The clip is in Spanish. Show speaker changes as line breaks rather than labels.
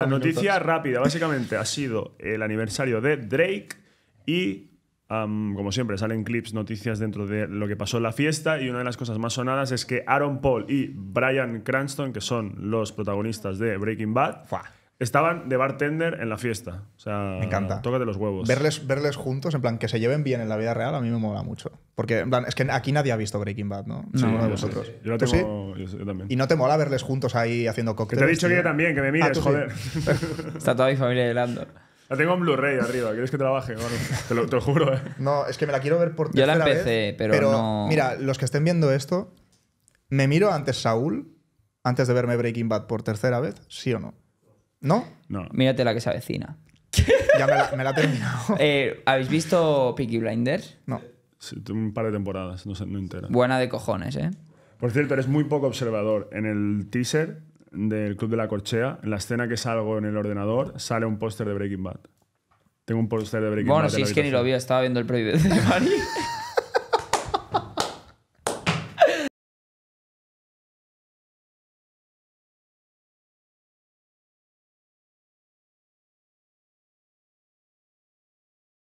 La noticia
rápida, básicamente, ha sido el aniversario de Drake y, como siempre, salen clips, noticias dentro de lo que pasó en la fiesta y una de las cosas más sonadas es que Aaron Paul y Brian Cranston, que son los protagonistas de Breaking Bad, Estaban de bartender en la fiesta. O sea, me encanta. Tócate los huevos. Verles,
verles juntos, en plan, que se lleven bien en la vida real, a mí me mola mucho. Porque, en plan, es que aquí nadie ha visto Breaking Bad, ¿no? de vosotros. Yo, lo tengo, yo, también. Y no te mola verles juntos ahí haciendo cócteles. te he dicho que yo también, que me ah, mires, joder.
Está toda mi familia llorando La tengo en Blu-ray arriba, ¿quieres que trabaje? te, lo, te, lo, juro, ¿eh?
No, es que me la quiero ver por tercera Yo la empecé, pero, pero no... Mira, los que estén viendo esto, ¿me miro antes Saúl, antes de verme Breaking Bad por tercera vez? ¿Sí o no? ¿No? No. Mírate la que se avecina. ya me la, he terminado. Eh, ¿Habéis visto
Peaky Blinders? No. Sí, un par de temporadas, no, sé, entera. Buena de cojones, ¿eh? Por cierto, eres muy poco observador. En el teaser del Club de la Corchea, en la escena que salgo en el ordenador, sale un póster de Breaking Bad. Tengo un póster de Breaking Bad. Bueno, si es que ni lo vi, estaba viendo el preview de Mari.